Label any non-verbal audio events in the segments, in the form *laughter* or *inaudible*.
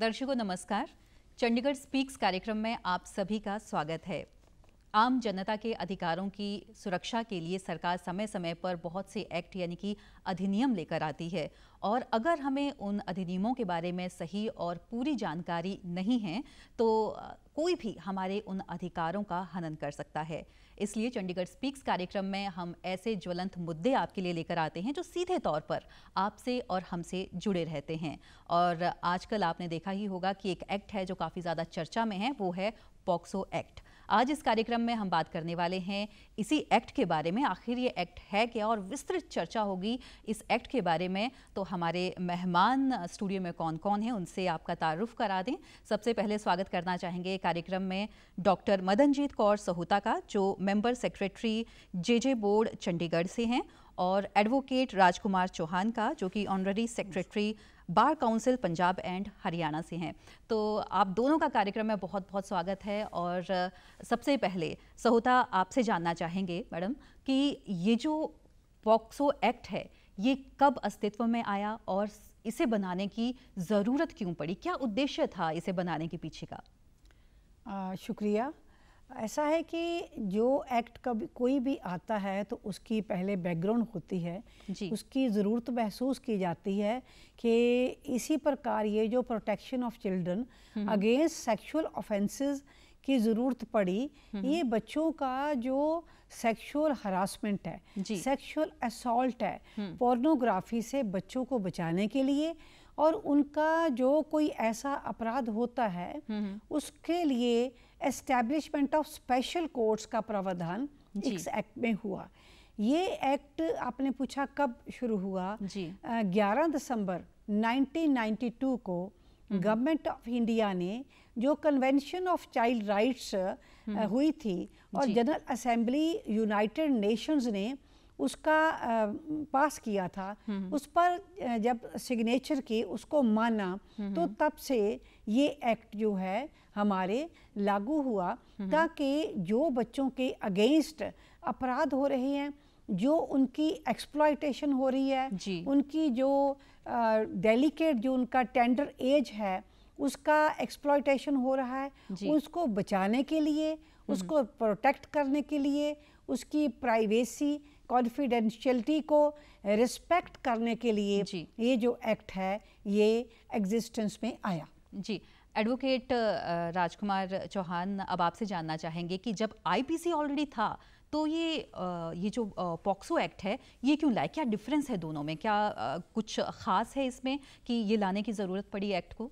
दर्शकों नमस्कार चंडीगढ़ स्पीक्स कार्यक्रम में आप सभी का स्वागत है आम जनता के अधिकारों की सुरक्षा के लिए सरकार समय समय पर बहुत से एक्ट यानी कि अधिनियम लेकर आती है और अगर हमें उन अधिनियमों के बारे में सही और पूरी जानकारी नहीं है तो कोई भी हमारे उन अधिकारों का हनन कर सकता है इसलिए चंडीगढ़ स्पीक्स कार्यक्रम में हम ऐसे ज्वलंत मुद्दे आपके लिए लेकर आते हैं जो सीधे तौर पर आपसे और हमसे जुड़े रहते हैं और आजकल आपने देखा ही होगा कि एक एक्ट है जो काफ़ी ज़्यादा चर्चा में है वो है पॉक्सो एक्ट आज इस कार्यक्रम में हम बात करने वाले हैं इसी एक्ट के बारे में आखिर ये एक्ट है क्या और विस्तृत चर्चा होगी इस एक्ट के बारे में तो हमारे मेहमान स्टूडियो में कौन कौन हैं उनसे आपका तारुफ करा दें सबसे पहले स्वागत करना चाहेंगे कार्यक्रम में डॉक्टर मदनजीत कौर सहोता का जो member secretary J board Chandigarh से हैं और एडवोकेट राजकुमार चौहान का जो कि honorary secretary bar council Punjab and Haryana से हैं तो आप दोनों का कार्यक्रम में बहुत बहुत स्वागत है और सबसे पहले सहोता आपसे जानना चाहेंगे मैडम कि ये जो पॉक्सो एक्ट है ये कब अस्तित्व में आया और इसे बनाने की ज़रूरत क्यों पड़ी क्या उद्देश्य था इसे बनाने के पीछे का आ, शुक्रिया ऐसा है कि जो एक्ट कभी कोई भी आता है तो उसकी पहले बैकग्राउंड होती है जी। उसकी ज़रूरत महसूस की जाती है कि इसी प्रकार ये जो protection of children against sexual offences की ज़रूरत पड़ी हम्म। ये बच्चों का जो सेक्सुअल हरासमेंट है सेक्सुअल असोल्ट है पोर्नोग्राफी हम्म। से बच्चों को बचाने के लिए और उनका जो कोई ऐसा अपराध होता है हम्म। उसके लिए एस्टेब्लिशमेंट ऑफ स्पेशल कोर्ट्स का प्रावधान इस एक्ट में हुआ ये एक्ट आपने पूछा कब शुरू हुआ ग्यारह दिसंबर 1992 को हम्म। गवर्नमेंट ऑफ इंडिया ने जो कन्वेंशन ऑफ चाइल्ड राइट्स हम्म। हुई थी और जनरल असेंबली यूनाइटेड नेशंस ने उसका पास किया था हम्म, हम्म। उस पर जब सिग्नेचर की उसको माना हम्म, तो तब से ये एक्ट जो है हमारे लागू हुआ ताकि जो बच्चों के अगेंस्ट अपराध हो रहे हैं जो उनकी एक्सप्लॉयटेशन हो रही है उनकी जो डेलिकेट जो उनका टेंडर एज है उसका एक्सप्लॉयटेशन हो रहा है उसको बचाने के लिए उसको प्रोटेक्ट करने के लिए उसकी प्राइवेसी कॉन्फिडेंशियलिटी को रिस्पेक्ट करने के लिए ये जो एक्ट है ये एग्जिस्टेंस में आया जी एडवोकेट uh, राजकुमार चौहान अब आपसे जानना चाहेंगे कि जब आईपीसी ऑलरेडी था तो ये uh, ये जो पॉक्सो uh, एक्ट है ये क्यों लाए क्या डिफरेंस है दोनों में क्या कुछ ख़ास है इसमें कि ये लाने की ज़रूरत पड़ी एक्ट को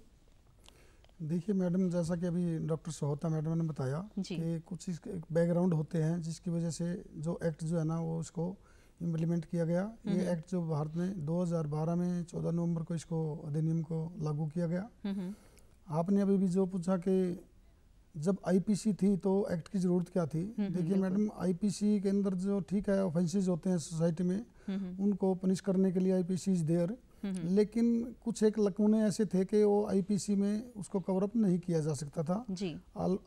देखिए मैडम जैसा कि अभी डॉक्टर सोहोता मैडम ने बताया कि कुछ बैकग्राउंड होते हैं जिसकी वजह से जो एक्ट जो है ना वो उसको इम्प्लीमेंट किया गया ये हम्म। एक्ट जो भारत में 2012 में 14 नवंबर को इसको अधिनियम को लागू किया गया हम्म। आपने अभी भी जो पूछा कि जब आईपीसी थी तो एक्ट की जरूरत क्या थी हम्म, देखिए मैडम आईपीसी के अंदर जो ठीक है ऑफेंसेज होते हैं सोसाइटी में उनको पनिश करने के लिए आईपीसी इज देयर लेकिन कुछ एक लकूने ऐसे थे कि वो आईपीसी में उसको कवरअप नहीं किया जा सकता था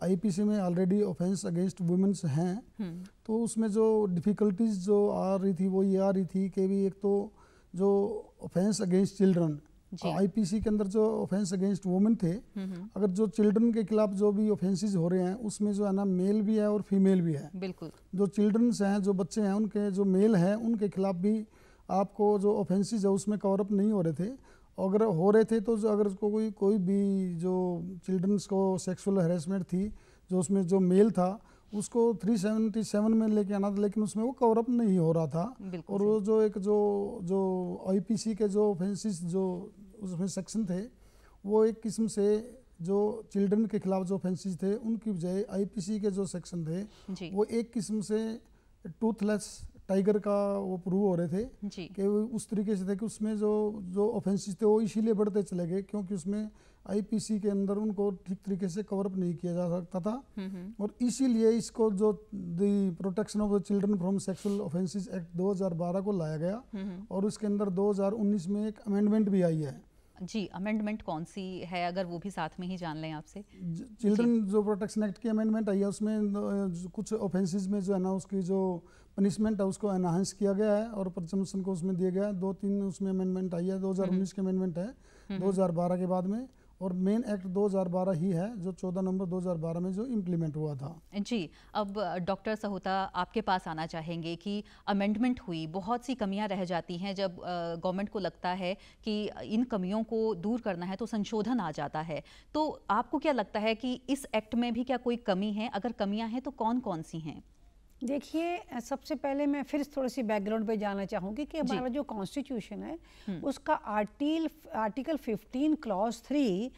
आईपीसी में ऑलरेडी ऑफेंस अगेंस्ट वुमेन्स हैं हम्म। तो उसमें जो डिफ़िकल्टीज जो आ रही थी वो ये आ रही थी कि भी एक तो जो ऑफेंस अगेंस्ट चिल्ड्रन आईपीसी के अंदर जो ऑफेंस अगेंस्ट वुमेन थे अगर जो चिल्ड्रन के खिलाफ जो भी ऑफेंसेस हो रहे हैं उसमें जो है ना मेल भी है और फीमेल भी है बिल्कुल जो चिल्ड्रंस हैं जो बच्चे हैं उनके जो मेल है उनके खिलाफ भी आपको जो ऑफेंसिस है उसमें कवरअप नहीं हो रहे थे अगर हो रहे थे तो अगर उसको कोई कोई भी जो चिल्ड्रंस को सेक्सुअल हरेसमेंट थी जो उसमें जो मेल था उसको 377 में लेके आना था लेकिन उसमें वो कवरअप नहीं हो रहा था और वो जो एक जो जो आईपीसी के जो ऑफेंसिस जो उसमें सेक्शन थे वो एक किस्म से जो चिल्ड्रन के खिलाफ जो ऑफेंसिस थे उनकी बजाय आईपीसी के जो सेक्शन थे वो एक किस्म से टूथलेस टाइगर का वो प्रूव हो रहे थे कि उस तरीके से थे कि उसमें जो जो ऑफेंसिस थे वो इसीलिए बढ़ते चले गए क्योंकि उसमें आईपीसी के अंदर उनको ठीक तरीके से कवरअप नहीं किया जा सकता था हम्म, हम्म। और इसीलिए इसको जो the protection of the children from sexual offences act 2012 को लाया गया हम्म, और उसके अंदर 2019 में एक अमेंडमेंट भी आई है जी अमेंडमेंट कौन सी है अगर वो भी साथ में ही जान लें आपसे चिल्ड्रन जो प्रोटेक्शन एक्ट की अमेंडमेंट आई है उसमें कुछ ऑफेंसिस में जो है ना उसकी जो पनिशमेंट है उसको एनहांस किया गया है और प्रजम्पन को उसमें दिया गया है दो तीन उसमें अमेंडमेंट आई है दो हज़ार हम्म। उन्नीस की अमेंडमेंट है हम्म। दो हज़ार बारह के बाद में और मेन एक्ट 2012 ही है जो 14 नवंबर 2012 में जो इम्प्लीमेंट हुआ था जी अब डॉक्टर सहोता आपके पास आना चाहेंगे कि अमेंडमेंट हुई बहुत सी कमियां रह जाती हैं जब गवर्नमेंट को लगता है कि इन कमियों को दूर करना है तो संशोधन आ जाता है तो आपको क्या लगता है कि इस एक्ट में भी क्या कोई कमी है अगर कमियाँ हैं तो कौन कौन सी हैं देखिए सबसे पहले मैं फिर थोड़ी सी बैकग्राउंड पे जाना चाहूँगी कि हमारा जो कॉन्स्टिट्यूशन है उसका article article 15 clause three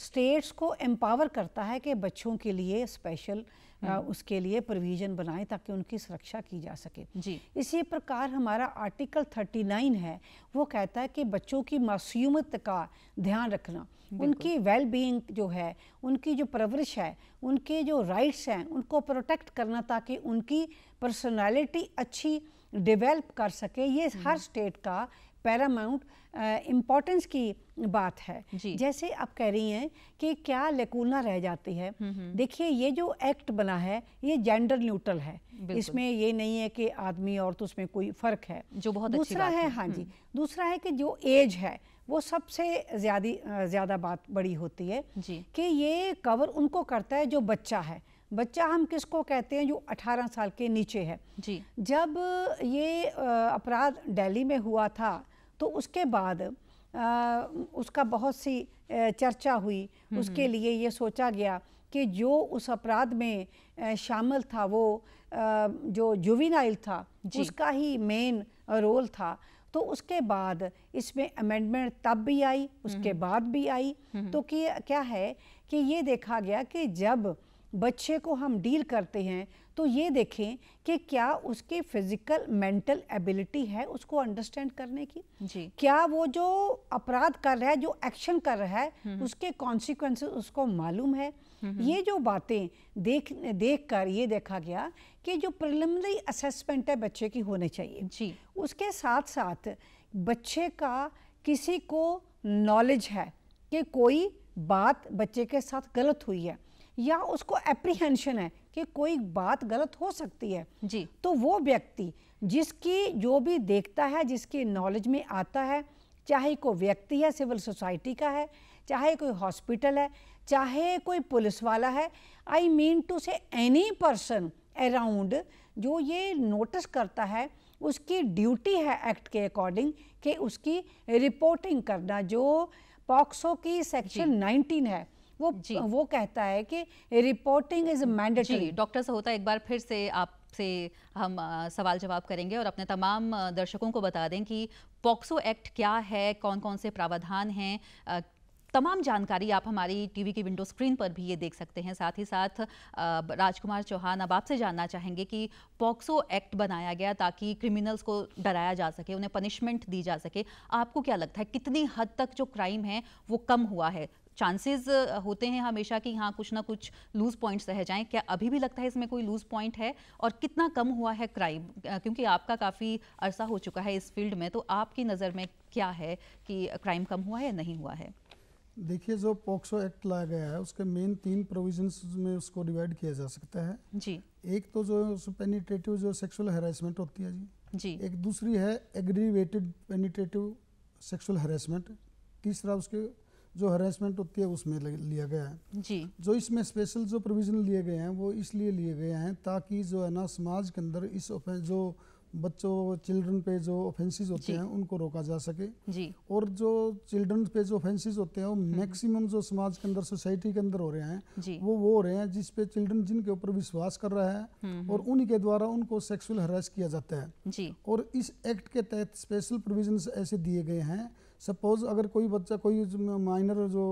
states को एम्पावर करता है कि बच्चों के लिए स्पेशल uh, हम्म। उसके लिए प्रोविज़न बनाएं ताकि उनकी सुरक्षा की जा सके जी इसी प्रकार हमारा आर्टिकल 39 है वो कहता है कि बच्चों की मासूमत का ध्यान रखना उनकी वेल बीइंग जो है उनकी जो परवरिश है उनके जो राइट्स हैं उनको प्रोटेक्ट करना ताकि उनकी पर्सनालिटी अच्छी डेवलप कर सके ये हर स्टेट हम्म। का पैरामाउंट इम्पोर्टेंस की बात है जैसे आप कह रही हैं कि क्या लेकुना रह जाती है हम्म, हम्म। देखिए ये जो एक्ट बना है ये जेंडर न्यूट्रल है इसमें ये नहीं है कि आदमी औरत तो उसमें कोई फ़र्क है जो बहुत दूसरा है हाँ जी हम्म। दूसरा है कि जो एज है वो सबसे ज़्यादा ज़्यादा बात बड़ी होती है कि ये कवर उनको करता है जो बच्चा है बच्चा हम किसको कहते हैं जो 18 साल के नीचे है जी जब ये अपराध दिल्ली में हुआ था तो उसके बाद आ, उसका बहुत सी चर्चा हुई हम्म। उसके लिए ये सोचा गया कि जो उस अपराध में शामिल था वो जो जुविनाइल था उसका ही मेन रोल था तो उसके बाद इसमें अमेंडमेंट तब भी आई उसके हम्म। बाद भी आई हम्म। तो कि क्या है कि ये देखा गया कि जब बच्चे को हम डील करते हैं तो ये देखें कि क्या उसके फिजिकल मेंटल एबिलिटी है उसको अंडरस्टैंड करने की जी क्या वो जो अपराध कर रहा है जो एक्शन कर रहा है हम्म। उसके कॉन्सिक्वेंस उसको मालूम है हम्म। ये जो बातें देख देख कर ये देखा गया कि जो प्रिलिमिनरी असेसमेंट है बच्चे की होने चाहिए जी उसके साथ साथ बच्चे का किसी को नॉलेज है कि कोई बात बच्चे के साथ गलत हुई है या उसको एप्रीहेंशन है कि कोई बात गलत हो सकती है जी तो वो व्यक्ति जिसकी जो भी देखता है जिसकी नॉलेज में आता है चाहे कोई व्यक्ति है सिविल सोसाइटी का है चाहे कोई हॉस्पिटल है चाहे कोई पुलिस वाला है I mean to say any person around जो ये नोटिस करता है उसकी ड्यूटी है एक्ट के अकॉर्डिंग कि उसकी रिपोर्टिंग करना जो पॉक्सो की सेक्शन 19 है वो वो कहता है कि reporting is mandatory doctor Sahota एक बार फिर से आप से हम सवाल जवाब करेंगे और अपने तमाम दर्शकों को बता दें कि पॉक्सो एक्ट क्या है कौन कौन से प्रावधान हैं तमाम जानकारी आप हमारी टीवी की विंडो स्क्रीन पर भी ये देख सकते हैं साथ ही साथ राजकुमार चौहान अब आपसे जानना चाहेंगे कि पॉक्सो एक्ट बनाया गया ताकि क्रिमिनल्स को डराया जा सके उन्हें पनिशमेंट दी जा सके आपको क्या लगता है कितनी हद तक जो क्राइम है वो कम हुआ है चांसेस uh, होते हैं हमेशा कि हाँ कुछ ना कुछ लूज पॉइंट्स रह जाएं क्या अभी भी लगता है इसमें कोई लूज पॉइंट है और कितना कम हुआ है क्राइम क्योंकि आपका काफ़ी अरसा हो चुका है इस फील्ड में तो आपकी नज़र में क्या है कि क्राइम कम हुआ है या नहीं हुआ है देखिए जो पॉक्सो एक्ट लाया गया है उसके मेन तीन प्रोविजंस में उसको डिवाइड किया जा सकता है जी एक तो जो पेनिट्रेटिव जो सेक्सुअल हेरासमेंट होती है जी जी एक दूसरी है एग्रीवेटेड पेनिट्रेटिव सेक्सुअल हेरासमेंट तीसरा उसके जो हरेसमेंट होती है उसमें लिया गया है जी जो इसमें स्पेशल जो प्रोविजन लिए गए हैं वो इसलिए लिए गए हैं ताकि जो है ना समाज के अंदर इस जो बच्चों चिल्ड्रन पे जो ऑफेंसेस होते हैं उनको रोका जा सके जी और जो चिल्ड्रन पे जो ऑफेंसेस होते हैं वो मैक्सिमम जो समाज के अंदर सोसाइटी के अंदर हो रहे हैं वो वो हो रहे हैं जिस पे चिल्ड्रन जिनके ऊपर विश्वास कर रहा है हम्म, हम्म। और उन्हीं के द्वारा उनको सेक्सुअल हरास किया जाता है जी और इस एक्ट के तहत स्पेशल प्रोविजन ऐसे दिए गए हैं सपोज अगर कोई बच्चा कोई माइनर जो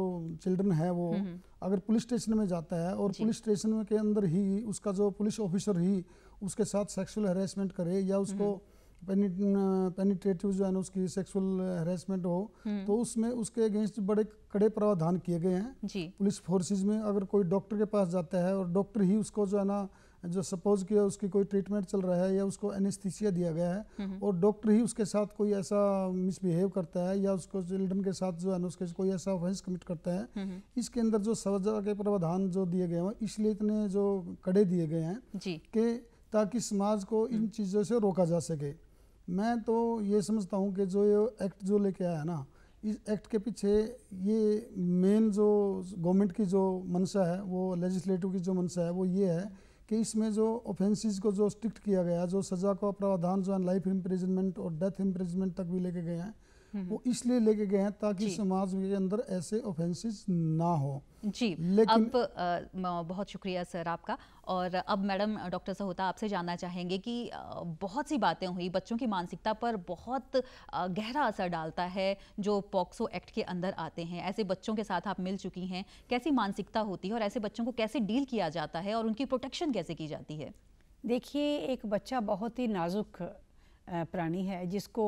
चिल्ड्रन है वो हम्म, हम्म। अगर पुलिस स्टेशन में जाता है और पुलिस स्टेशन में के अंदर ही उसका जो पुलिस ऑफिसर ही उसके साथ सेक्सुअल हेरासमेंट करे या हम्म। उसको पेनिट्रेटिव जो है ना उसकी सेक्सुअल हेरासमेंट हो तो उसमें उसके अगेंस्ट बड़े कड़े प्रावधान किए गए हैं पुलिस फोर्सेज में अगर कोई डॉक्टर के पास जाता है और डॉक्टर ही उसको जो है ना जो सपोज कि उसकी कोई ट्रीटमेंट चल रहा है या उसको एनेस्थीसिया दिया गया है हम्म, हम्म। और डॉक्टर ही उसके साथ कोई ऐसा मिसबिहेव करता है या उसको चिल्ड्रन के साथ जो है ना उसके कोई ऐसा ऑफेंस कमिट करता है हम्म, इसके अंदर जो सजा के प्रावधान जो दिए गए हैं इसलिए इतने जो कड़े दिए गए हैं कि ताकि समाज को इन चीज़ों से रोका जा सके मैं तो ये समझता हूँ कि जो ये एक्ट जो लेके आया है ना इस एक्ट के पीछे ये मेन जो गवर्नमेंट की जो मंशा है वो लेजिस्लेटिव की जो मंशा है वो ये है कि इसमें जो ऑफेंसेस को जो स्ट्रिक्ट किया गया जो सज़ा का प्रावधान जो है लाइफ इम्प्रिजमेंट और डेथ इम्प्रिजमेंट तक भी लेके गए हैं हम्म। वो इसलिए लेके गए हैं ताकि समाज के अंदर ऐसे ऑफेंसेस ना हो जी लेकिन अब आ, बहुत शुक्रिया सर आपका और अब मैडम डॉक्टर सहोता आपसे जानना चाहेंगे कि बहुत सी बातें हुई बच्चों की मानसिकता पर बहुत गहरा असर डालता है जो पॉक्सो एक्ट के अंदर आते हैं ऐसे बच्चों के साथ आप मिल चुकी हैं कैसी मानसिकता होती है और ऐसे बच्चों को कैसे डील किया जाता है और उनकी प्रोटेक्शन कैसे की जाती है देखिए एक बच्चा बहुत ही नाजुक प्राणी है जिसको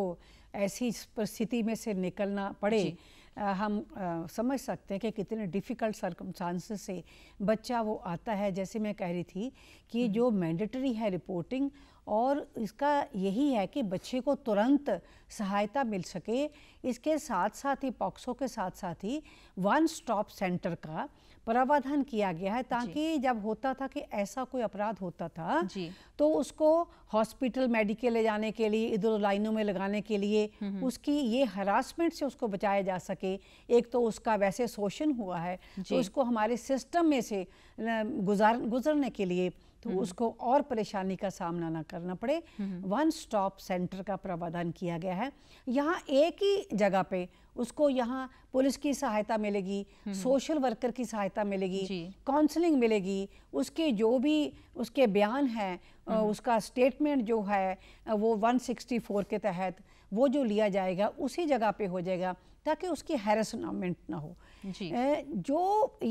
ऐसी परिस्थिति में से निकलना पड़े आ, हम आ, समझ सकते हैं कि कितने डिफ़िकल्ट सर्कमस्टांसेस से बच्चा वो आता है जैसे मैं कह रही थी कि हम्म। जो मैंडेटरी है रिपोर्टिंग और इसका यही है कि बच्चे को तुरंत सहायता मिल सके इसके साथ साथ ही पॉक्सो के साथ साथ ही वन स्टॉप सेंटर का प्रावधान किया गया है ताकि जब होता था कि ऐसा कोई अपराध होता था तो उसको हॉस्पिटल मेडिकल ले जाने के लिए इधर लाइनों में लगाने के लिए हम्म, हम्म। उसकी ये हरासमेंट से उसको बचाया जा सके एक तो उसका वैसे शोषण हुआ है तो उसको हमारे सिस्टम में से गुजार गुजरने के लिए तो हम्म। उसको और परेशानी का सामना ना करना पड़े हम्म। वन स्टॉप सेंटर का प्रावधान किया गया है यहाँ एक ही जगह पे उसको यहाँ पुलिस की सहायता मिलेगी हम्म। सोशल वर्कर की सहायता मिलेगी काउंसलिंग मिलेगी उसके जो भी उसके बयान हैं उसका स्टेटमेंट जो है वो 164 के तहत वो जो लिया जाएगा उसी जगह पे हो जाएगा ताकि उसकी हैरसमेंट ना हो जो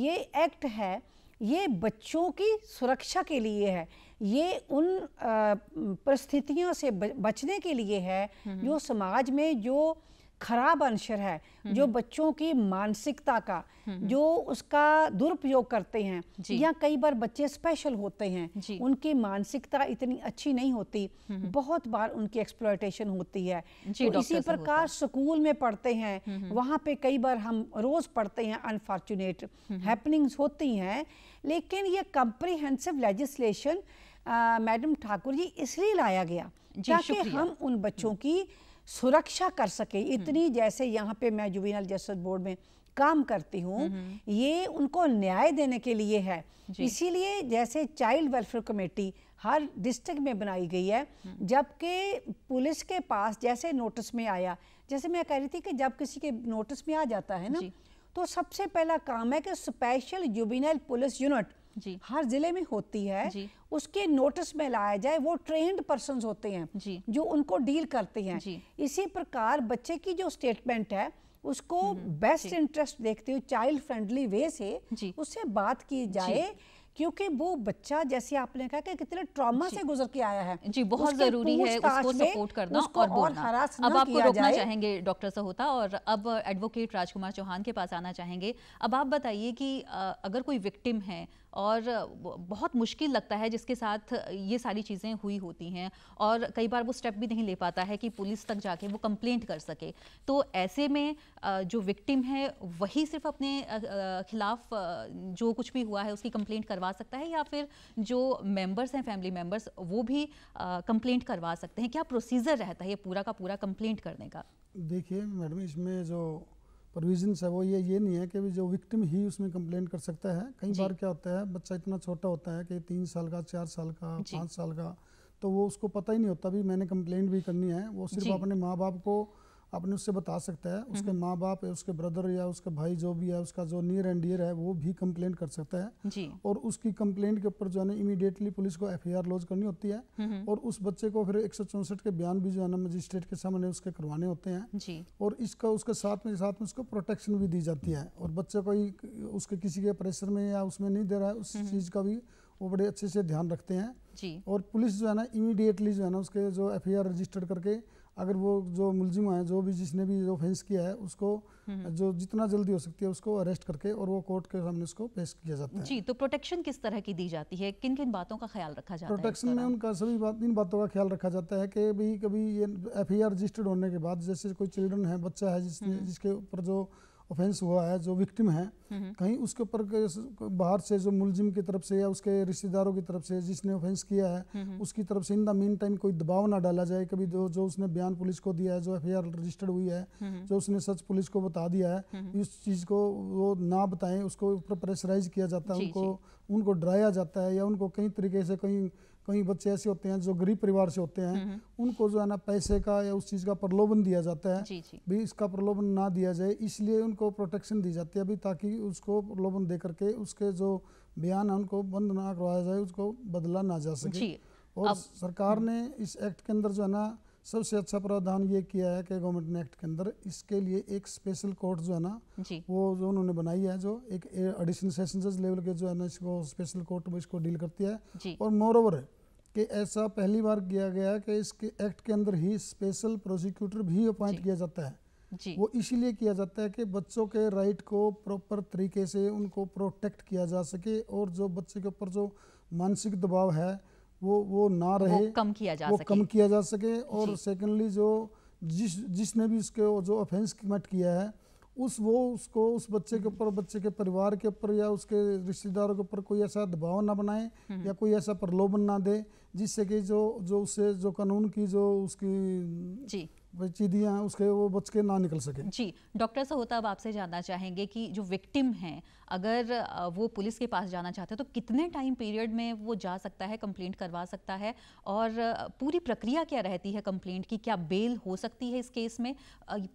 ये एक्ट है ये बच्चों की सुरक्षा के लिए है ये उन परिस्थितियों से बचने के लिए है हम्म। जो समाज में जो खराब अंशर है जो हम्म। बच्चों की मानसिकता का हम्म। जो उसका दुरुपयोग करते हैं या कई बार बच्चे स्पेशल होते हैं उनकी मानसिकता इतनी अच्छी नहीं होती हम्म। बहुत बार उनकी एक्सप्लॉयटेशन होती है तो इसी प्रकार स्कूल में पढ़ते हैं वहां पे कई बार हम रोज पढ़ते हैं अनफॉर्चुनेट हैपनिंग्स होती हैं लेकिन ये comprehensive legislation madam Thakur ji इसलिए लाया गया ताकि हम उन बच्चों की सुरक्षा कर सके हम्म। इतनी जैसे यहाँ पे मैं जुबिनल जस्टिस बोर्ड में काम करती हूँ हम्म, हम्म। ये उनको न्याय देने के लिए है इसीलिए जैसे चाइल्ड वेलफेयर कमेटी हर डिस्ट्रिक्ट में बनाई गई है जबकि पुलिस के पास जैसे नोटिस में आया जैसे मैं कह रही थी कि जब किसी के नोटिस में आ जाता है ना तो सबसे पहला काम है कि स्पेशल जुबिनल पुलिस यूनिट हर जिले में होती है उसके नोटिस में लाया जाए वो ट्रेंड पर्सन होते हैं जो उनको डील करते हैं इसी प्रकार बच्चे की जो स्टेटमेंट है उसको बेस्ट हम्म, इंटरेस्ट हम्म। देखते हुए चाइल्ड फ्रेंडली वे से उससे बात की जाए क्योंकि वो बच्चा जैसे आपने कहा कि कितने ट्रॉमा से गुजर के आया है जी बहुत जरूरी है उसको सपोर्ट करना उसको और, और अब आपको रोकना चाहेंगे डॉक्टर सहोता और अब एडवोकेट राजकुमार चौहान के पास आना चाहेंगे अब आप बताइए कि अगर कोई विक्टिम है और बहुत मुश्किल लगता है जिसके साथ ये सारी चीज़ें हुई होती हैं और कई बार वो स्टेप भी नहीं ले पाता है कि पुलिस तक जाके वो कंप्लेंट कर सके तो ऐसे में जो विक्टिम है वही सिर्फ अपने खिलाफ जो कुछ भी हुआ है उसकी कंप्लेंट करवा सकता है या फिर जो मेंबर्स हैं फैमिली मेंबर्स वो भी कंप्लेंट करवा सकते हैं क्या प्रोसीजर रहता है ये पूरा का पूरा कंप्लेंट करने का देखिए मैडम इसमें जो प्रोविजन्स है वो ये ये नहीं है कि जो विक्टिम ही उसमें कंप्लेंट कर सकता है कई बार क्या होता है बच्चा इतना छोटा होता है कि तीन साल का चार साल का पाँच साल का तो वो उसको पता ही नहीं होता भी मैंने कंप्लेंट भी करनी है वो सिर्फ अपने माँ बाप को अपने उससे बता सकता है उसके हम्म। माँ बाप है उसके ब्रदर या उसके भाई जो भी है उसका जो नियर एंड डियर है वो भी कंप्लेन कर सकता है जी। और उसकी कंप्लेंट के ऊपर जो है ना इमीडिएटली पुलिस को एफ लॉज करनी होती है हम्म, हम्म। और उस बच्चे को फिर एक के बयान भी जो है ना मजिस्ट्रेट के सामने उसके करवाने होते हैं और इसका उसके साथ में साथ में उसको प्रोटेक्शन भी दी जाती है और बच्चे को उसके किसी के प्रेशर में या उसमें नहीं दे रहा है उस चीज़ का भी वो बड़े अच्छे से ध्यान रखते हैं और पुलिस जो है ना इमीडिएटली जो है ना उसके जो एफ रजिस्टर्ड करके अगर वो जो मुलजिम है जो भी जिसने भी ऑफेंस किया है उसको हम्म, हम्म। जो जितना जल्दी हो सकती है उसको अरेस्ट करके और वो कोर्ट के सामने उसको पेश किया जाता है जी तो प्रोटेक्शन किस तरह की दी जाती है किन किन बातों का ख्याल रखा जाता है प्रोटेक्शन में उनका सभी बात इन बातों का ख्याल रखा जाता है कि भाई कभी ये एफ रजिस्टर्ड होने के बाद जैसे कोई चिल्ड्रन है बच्चा है जिसने हम्म। जिसके ऊपर जो ऑफेंस हुआ है जो विक्टिम है कहीं उसके ऊपर बाहर से जो मुलजिम की तरफ से या उसके रिश्तेदारों की तरफ से जिसने ऑफेंस किया है उसकी तरफ से इन द मेन टाइम कोई दबाव ना डाला जाए कभी जो जो उसने बयान पुलिस को दिया है जो एफ रजिस्टर्ड हुई है जो उसने सच पुलिस को बता दिया है इस चीज़ को वो ना बताएं उसको ऊपर प्रेशराइज किया जाता है उनको उनको डराया जाता है या उनको कई तरीके से कहीं कई बच्चे ऐसे होते हैं जो गरीब परिवार से होते हैं उनको जो है ना पैसे का या उस चीज़ का प्रलोभन दिया जाता है भी इसका प्रलोभन ना दिया जाए इसलिए उनको प्रोटेक्शन दी जाती है अभी ताकि उसको प्रलोभन दे करके उसके जो बयान है उनको बंद ना करवाया जाए उसको बदला ना जा सके और सरकार ने इस एक्ट के अंदर जो है ना सबसे अच्छा प्रावधान ये किया है कि गवर्नमेंट ने एक्ट के अंदर इसके लिए एक स्पेशल कोर्ट जो है ना वो जो उन्होंने बनाई है जो एक एडिशनल सेशन जज लेवल के जो है ना इसको स्पेशल कोर्ट में इसको डील करती है और मोर ओवर कि ऐसा पहली बार किया गया है कि इसके एक्ट के अंदर ही स्पेशल प्रोसिक्यूटर भी अपॉइंट किया जाता है वो इसीलिए किया जाता है कि बच्चों के राइट को प्रॉपर तरीके से उनको प्रोटेक्ट किया जा सके और जो बच्चे के ऊपर जो मानसिक दबाव है वो वो ना रहे वो कम किया जा वो सके। कम किया जा सके और सेकेंडली जो जिस जिसने भी इसके जो ऑफेंस कमिट किया है उस वो उसको उस बच्चे के ऊपर बच्चे के परिवार के ऊपर या उसके रिश्तेदारों के ऊपर कोई ऐसा दबाव ना बनाए हम्म। या कोई ऐसा प्रलोभन ना दे जिससे कि जो जो उससे जो कानून की जो उसकी जी पेचीदियाँ उसके वो बच के ना निकल सके जी डॉक्टर सहोता तो अब आपसे जानना चाहेंगे कि जो विक्टिम हैं अगर वो पुलिस के पास जाना चाहते हैं तो कितने टाइम पीरियड में वो जा सकता है कंप्लेंट करवा सकता है और पूरी प्रक्रिया क्या रहती है कंप्लेंट की क्या बेल हो सकती है इस केस में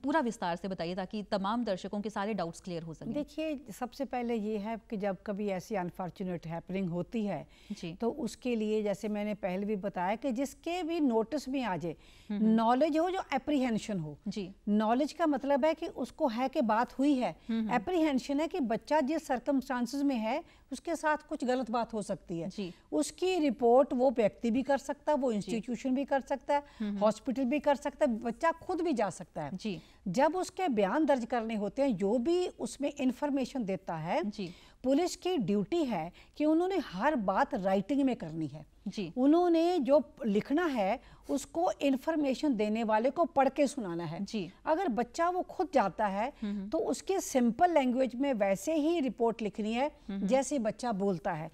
पूरा विस्तार से बताइए ताकि तमाम दर्शकों के सारे डाउट्स क्लियर हो सकें देखिए सबसे पहले ये है कि जब कभी ऐसी अनफॉर्चुनेट हैपनिंग होती है जी तो उसके लिए जैसे मैंने पहले भी बताया कि जिसके भी नोटिस में आ जाए हम्म, हम्म। नॉलेज हो जो एप्रीहेंशन हो जी नॉलेज का मतलब है कि उसको है कि बात हुई है एप्रीहेंशन हम्म, हम्म। है कि बच्चा जिस सरकम में है उसके साथ कुछ गलत बात हो सकती है जी। उसकी रिपोर्ट वो व्यक्ति भी कर सकता है वो इंस्टीट्यूशन भी कर सकता है हॉस्पिटल हम्म, भी कर सकता है बच्चा खुद भी जा सकता है जी। जब उसके बयान दर्ज करने होते हैं जो भी उसमें इंफॉर्मेशन देता है जी। पुलिस की ड्यूटी है कि उन्होंने हर बात राइटिंग में करनी है जी उन्होंने जो लिखना है उसको इन्फॉर्मेशन देने वाले को पढ़ के सुनाना है जी अगर बच्चा वो खुद जाता है हम्म, हम्म। तो उसके सिंपल लैंग्वेज में वैसे ही रिपोर्ट लिखनी है हम्म, जैसे बच्चा बोलता है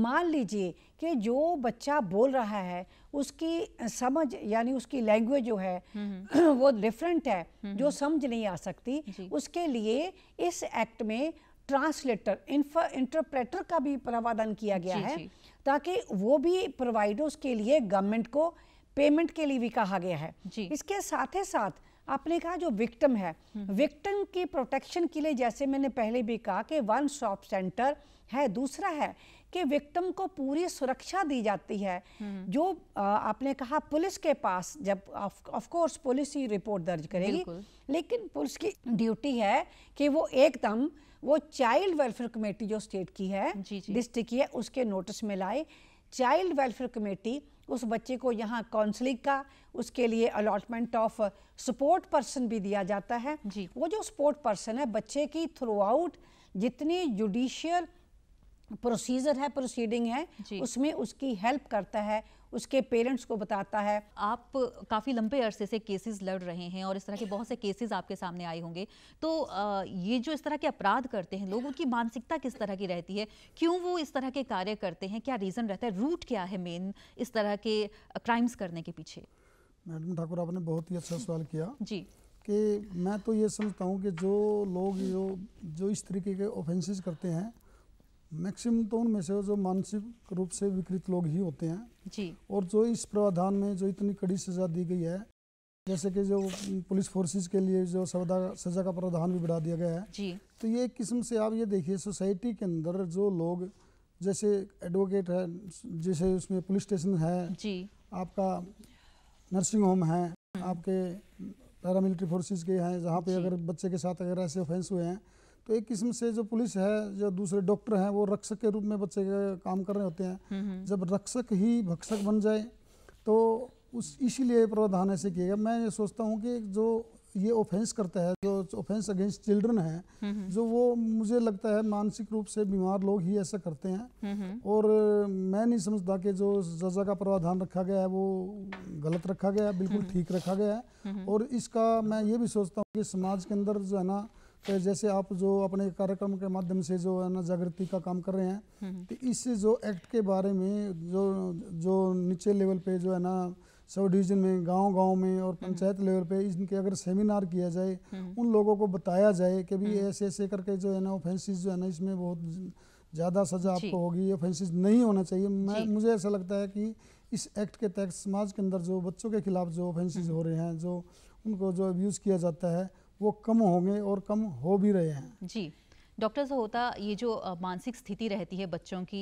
मान लीजिए कि जो बच्चा बोल रहा है उसकी समझ यानी उसकी लैंग्वेज जो है *clears throat* वो डिफरेंट है जो समझ नहीं आ सकती उसके लिए इस एक्ट में ट्रांसलेटर इंटरप्रेटर का भी प्रावधान किया गया जी, है जी. ताकि वो भी प्रोवाइडर्स के लिए गवर्नमेंट को पेमेंट के लिए भी कहा गया है इसके साथ ही साथ आपने कहा जो विक्टिम है विक्टिम हम्म। की प्रोटेक्शन के लिए जैसे मैंने पहले भी कहा कि वन स्टॉप सेंटर है दूसरा है कि विक्टिम को पूरी सुरक्षा दी जाती है हम्म। जो आपने कहा पुलिस के पास जब ऑफ कोर्स पुलिस ही रिपोर्ट दर्ज करेगी लेकिन पुलिस की ड्यूटी है कि वो एकदम वो चाइल्ड वेलफेयर कमेटी जो स्टेट की है डिस्ट्रिक्ट की है उसके नोटिस में लाए चाइल्ड वेलफेयर कमेटी उस बच्चे को यहाँ काउंसलिंग का उसके लिए अलॉटमेंट ऑफ सपोर्ट पर्सन भी दिया जाता है वो जो सपोर्ट पर्सन है बच्चे की थ्रू आउट जितनी जुडिशियल प्रोसीजर है प्रोसीडिंग है उसमें उसकी हेल्प करता है उसके पेरेंट्स को बताता है आप काफ़ी लंबे अरसे से केसेस लड़ रहे हैं और इस तरह के बहुत से केसेस आपके सामने आए होंगे तो ये जो इस तरह के अपराध करते हैं लोग उनकी मानसिकता किस तरह की रहती है क्यों वो इस तरह के कार्य करते हैं क्या रीज़न रहता है रूट क्या है मेन इस तरह के क्राइम्स करने के पीछे मैडम ठाकुर आपने बहुत ही अच्छा सवाल किया जी कि मैं तो ये समझता हूँ कि जो लोग जो जो इस तरीके के ऑफेंसेस करते हैं मैक्सिमम तो उनमें से जो मानसिक रूप से विकृत लोग ही होते हैं जी और जो इस प्रावधान में जो इतनी कड़ी सजा दी गई है जैसे कि जो पुलिस फोर्सेज के लिए जो सजा सजा का प्रावधान भी बढ़ा दिया गया है जी तो ये एक किस्म से आप ये देखिए सोसाइटी के अंदर जो लोग जैसे एडवोकेट है जैसे उसमें पुलिस स्टेशन है जी आपका नर्सिंग होम है हम्म। आपके पैरामिलिट्री फोर्सेज के हैं जहाँ पे अगर बच्चे के साथ अगर ऐसे ऑफेंस हुए हैं तो एक किस्म से जो पुलिस है जो दूसरे डॉक्टर हैं वो रक्षक के रूप में बच्चे के काम कर रहे होते हैं हम्म, हम्म। जब रक्षक ही भक्षक बन जाए तो उस इसीलिए प्रावधान ऐसे किया गया मैं ये सोचता हूँ कि जो ये ऑफेंस करता है जो ऑफेंस अगेंस्ट चिल्ड्रन है जो वो मुझे लगता है मानसिक रूप से बीमार लोग ही ऐसा करते हैं हम्म, और मैं नहीं समझता कि जो सजा का प्रावधान रखा गया है वो गलत रखा गया है बिल्कुल ठीक रखा गया है और इसका मैं ये भी सोचता हूँ कि समाज के अंदर जो है ना तो जैसे आप जो अपने कार्यक्रम के माध्यम से जो है ना जागृति का काम कर रहे हैं हम्म, हम्म। तो इस जो एक्ट के बारे में जो जो नीचे लेवल पे जो है ना सब डिवीजन में गांव गांव में और हम्म। पंचायत लेवल पे इनके अगर सेमिनार किया जाए उन लोगों को बताया जाए कि भी ऐसे ऐसे करके जो है ना ऑफेंसिस जो है ना इसमें बहुत ज़्यादा सजा आपको होगी ऑफेंसिस नहीं होना चाहिए मैं मुझे ऐसा लगता है कि इस एक्ट के तहत समाज के अंदर जो बच्चों के खिलाफ जो ऑफेंसिस हो रहे हैं जो उनको जो अब्यूज़ किया जाता है वो कम होंगे और कम हो भी रहे हैं जी डॉक्टर होता ये जो मानसिक स्थिति रहती है बच्चों की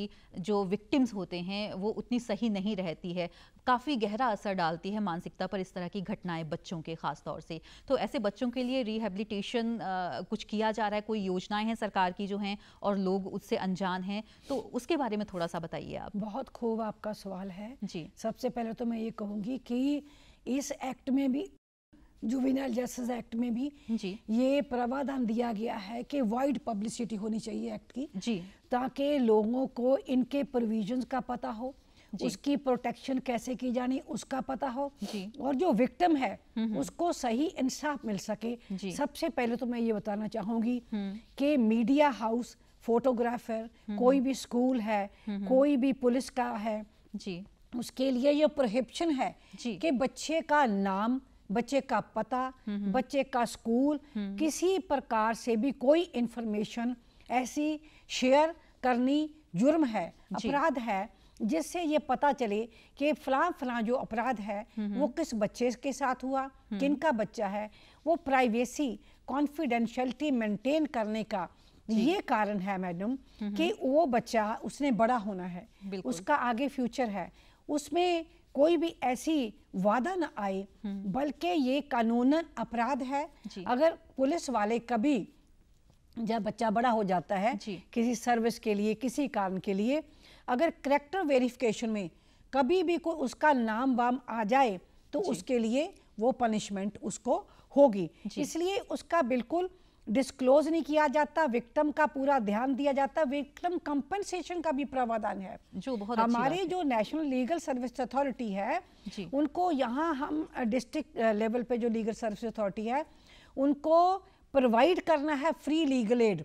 जो विक्टिम्स होते हैं वो उतनी सही नहीं रहती है काफ़ी गहरा असर डालती है मानसिकता पर इस तरह की घटनाएं बच्चों के ख़ास तौर से तो ऐसे बच्चों के लिए रिहेबिलिटेशन कुछ किया जा रहा है कोई योजनाएं हैं सरकार की जो हैं और लोग उससे अनजान हैं तो उसके बारे में थोड़ा सा बताइए आप बहुत खूब आपका सवाल है जी सबसे पहले तो मैं ये कहूँगी कि इस एक्ट में भी जुबिनल जस्टिस एक्ट में भी जी। ये प्रावधान दिया गया है कि वाइड पब्लिसिटी होनी चाहिए एक्ट की जी। ताकि लोगों को इनके प्रोविजंस का पता हो उसकी प्रोटेक्शन कैसे की जानी उसका पता हो और जो विक्टिम है हम्म, हम्म। उसको सही इंसाफ मिल सके सबसे पहले तो मैं ये बताना चाहूंगी हम्म। कि मीडिया हाउस फोटोग्राफर कोई भी स्कूल है कोई भी पुलिस का है जी उसके लिए ये प्रोहिप्शन है कि बच्चे का नाम बच्चे का पता बच्चे का स्कूल हम्म। किसी प्रकार से भी कोई इंफॉर्मेशन ऐसी शेयर करनी जुर्म है अपराध है जिससे ये पता चले कि फलां फलां जो अपराध है वो किस बच्चे के साथ हुआ हम्म। किन का बच्चा है वो प्राइवेसी कॉन्फिडेंशलिटी मेंटेन करने का ये कारण है मैडम कि वो बच्चा उसने बड़ा होना है उसका आगे फ्यूचर है उसमें कोई भी ऐसी वादा न आए हम्म। बल्कि ये कानूनन अपराध है अगर पुलिस वाले कभी जब बच्चा बड़ा हो जाता है किसी सर्विस के लिए किसी कारण के लिए अगर करेक्टर वेरिफिकेशन में कभी भी कोई उसका नाम वाम आ जाए तो उसके लिए वो पनिशमेंट उसको होगी इसलिए उसका बिल्कुल डिस्क्लोज नहीं किया जाता विक्टम का पूरा ध्यान दिया जाता विक्टम कंपनसेशन का भी प्रावधान है जो बहुत हमारी जो नेशनल लीगल सर्विस अथॉरिटी है उनको यहाँ हम डिस्ट्रिक्ट लेवल पे जो लीगल सर्विस अथॉरिटी है उनको प्रोवाइड करना है फ्री लीगल एड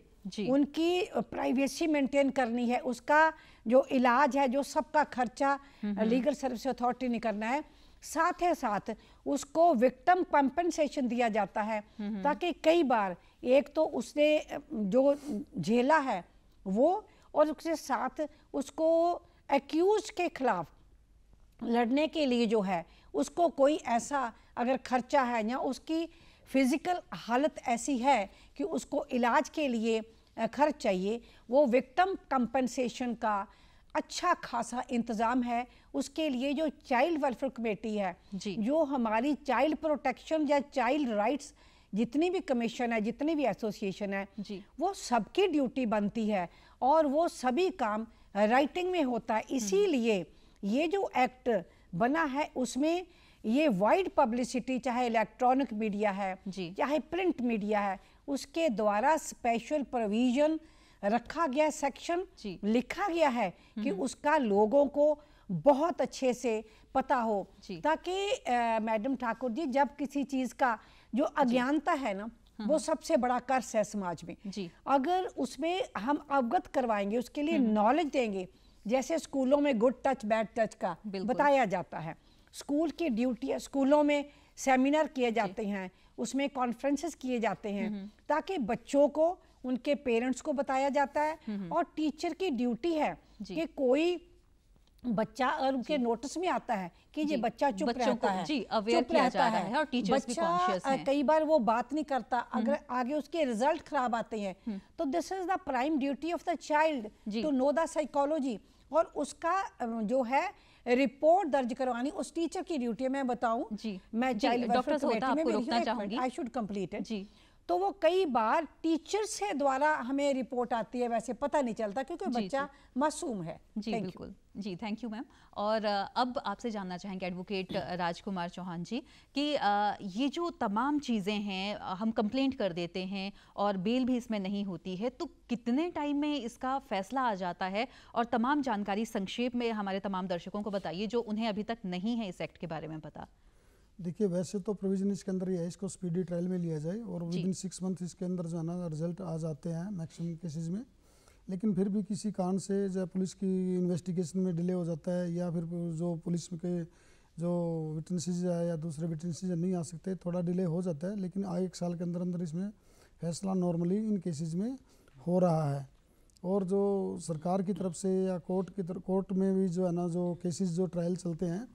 उनकी प्राइवेसी मेंटेन करनी है उसका जो इलाज है जो सबका खर्चा लीगल सर्विस अथॉरिटी ने करना है साथ है साथ उसको विक्टम कॉम्पनसेशन दिया जाता है ताकि कई बार एक तो उसने जो झेला है वो और उसके साथ उसको एक्यूज के खिलाफ लड़ने के लिए जो है उसको कोई ऐसा अगर खर्चा है या उसकी फिज़िकल हालत ऐसी है कि उसको इलाज के लिए खर्च चाहिए वो विक्टम कंपनसेशन का अच्छा खासा इंतज़ाम है उसके लिए जो चाइल्ड वेलफेयर कमेटी है जो हमारी चाइल्ड प्रोटेक्शन या चाइल्ड राइट्स जितनी भी कमीशन है जितनी भी एसोसिएशन है वो सबकी ड्यूटी बनती है और वो सभी काम राइटिंग में होता है हम्म। इसीलिए ये जो एक्ट बना है उसमें ये वाइड पब्लिसिटी चाहे इलेक्ट्रॉनिक मीडिया है चाहे प्रिंट मीडिया है उसके द्वारा स्पेशल प्रोविज़न रखा गया सेक्शन लिखा गया है हम्म। कि उसका लोगों को बहुत अच्छे से पता हो ताकि मैडम ठाकुर जी जब किसी चीज का जो अज्ञानता है ना हम्म। वो सबसे बड़ा कर्ज है समाज में जी। अगर उसमें हम अवगत करवाएंगे उसके लिए नॉलेज हम्म। देंगे जैसे स्कूलों में गुड टच बैड टच का बताया जाता है स्कूल की ड्यूटी स्कूलों में सेमिनार किए जाते हैं उसमें कॉन्फ्रेंसेस किए जाते हैं ताकि बच्चों को उनके पेरेंट्स को बताया जाता है हम्म, हम्म। और टीचर की ड्यूटी है कि कोई बच्चा और उनके नोटिस में आता है कि ये बच्चा चुप रहता है जी अवेयर किया रहता है और टीचर्स भी कॉन्शियस हैं कई बार वो बात नहीं करता हम्म। अगर आगे उसके रिजल्ट खराब आते हैं तो this is the prime duty of the child to know the psychology और उसका जो है रिपोर्ट दर्ज करवानी उस टीचर की ड्यूटी मैं बताऊं जी मैं child doctor I should complete it तो वो कई बार टीचर से द्वारा हमें रिपोर्ट आती है वैसे पता नहीं चलता क्योंकि बच्चा मासूम है जी बिल्कुल जी थैंक यू मैम और अब आपसे जानना चाहेंगे एडवोकेट राजकुमार चौहान जी कि ये जो तमाम चीज़ें हैं हम कंप्लेंट कर देते हैं और बेल भी इसमें नहीं होती है तो कितने टाइम में इसका फैसला आ जाता है और तमाम जानकारी संक्षेप में हमारे तमाम दर्शकों को बताइए जो उन्हें अभी तक नहीं है इस एक्ट के बारे में पता देखिए वैसे तो प्रोविजन इसके अंदर ही है इसको स्पीडी ट्रायल में लिया जाए और विद इन सिक्स मंथ इसके अंदर जो है ना रिजल्ट आ जाते हैं मैक्सिमम केसेज में लेकिन फिर भी किसी कारण से जो पुलिस की इन्वेस्टिगेशन में डिले हो जाता है या फिर जो पुलिस के जो विटनेसेज है या दूसरे विटनेसेज नहीं आ सकते थोड़ा डिले हो जाता है लेकिन आए एक साल के अंदर अंदर इसमें फैसला नॉर्मली इन केसेज में हो रहा है और जो सरकार की तरफ से या कोर्ट की तरफ कोर्ट में भी जो है ना जो केसेज जो ट्रायल चलते हैं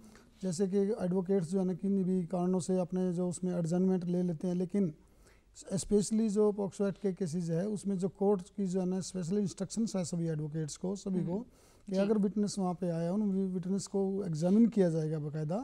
जैसे कि एडवोकेट्स जो है ना किन भी कारणों से अपने जो उसमें एडजमेंट ले लेते हैं लेकिन स्पेशली जो पॉक्सो एक्ट के केसेज है उसमें जो कोर्ट की जो है ना स्पेशली इंस्ट्रक्शंस है सभी एडवोकेट्स को सभी को हम्म। कि अगर विटनेस वहाँ पे आया उन विटनेस को एग्जामिन किया जाएगा बकायदा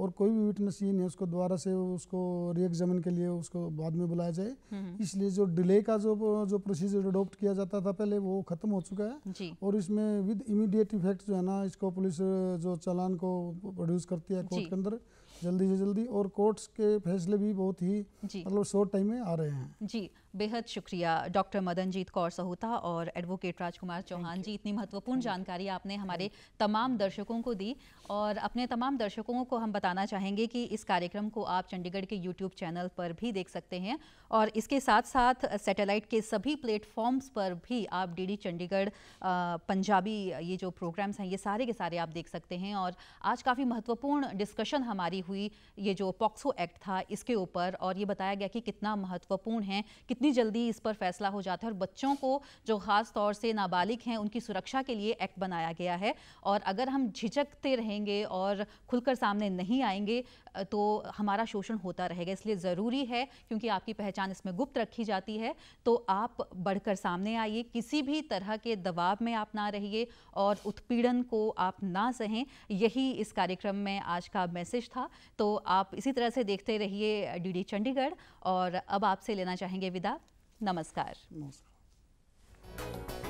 और कोई भी विटनेस ये नहीं उसको दोबारा से उसको एग्जामिन के लिए उसको बाद में बुलाया जाए हम्म, हम्म। इसलिए जो डिले का जो जो प्रोसीजर अडोप्ट किया जाता था पहले वो खत्म हो चुका है और इसमें विद इमीडिएट इफेक्ट जो है ना इसको पुलिस जो चालान को प्रोड्यूस करती है कोर्ट के अंदर जल्दी से जल्दी और कोर्ट्स के फैसले भी बहुत ही मतलब शॉर्ट टाइम में आ रहे हैं जी बेहद शुक्रिया डॉक्टर मदनजीत कौर सहोता और एडवोकेट राजकुमार चौहान जी इतनी महत्वपूर्ण जानकारी आपने हमारे तमाम दर्शकों को दी और अपने तमाम दर्शकों को हम बताना चाहेंगे कि इस कार्यक्रम को आप चंडीगढ़ के यूट्यूब चैनल पर भी देख सकते हैं और इसके साथ साथ सैटेलाइट के सभी प्लेटफॉर्म्स पर भी आप डी चंडीगढ़ पंजाबी ये जो प्रोग्राम्स हैं ये सारे के सारे आप देख सकते हैं और आज काफ़ी महत्वपूर्ण डिस्कशन हमारी हुई ये जो पॉक्सो एक्ट था इसके ऊपर और ये बताया गया कि कितना महत्वपूर्ण है कि कितनी जल्दी इस पर फैसला हो जाता है और बच्चों को जो ख़ास तौर से नाबालिग हैं उनकी सुरक्षा के लिए एक्ट बनाया गया है और अगर हम झिझकते रहेंगे और खुलकर सामने नहीं आएंगे तो हमारा शोषण होता रहेगा इसलिए ज़रूरी है क्योंकि आपकी पहचान इसमें गुप्त रखी जाती है तो आप बढ़कर सामने आइए किसी भी तरह के दबाव में आप ना रहिए और उत्पीड़न को आप ना सहें यही इस कार्यक्रम में आज का मैसेज था तो आप इसी तरह से देखते रहिए डी चंडीगढ़ और अब आपसे लेना चाहेंगे विदा नमस्कार, नमस्कार।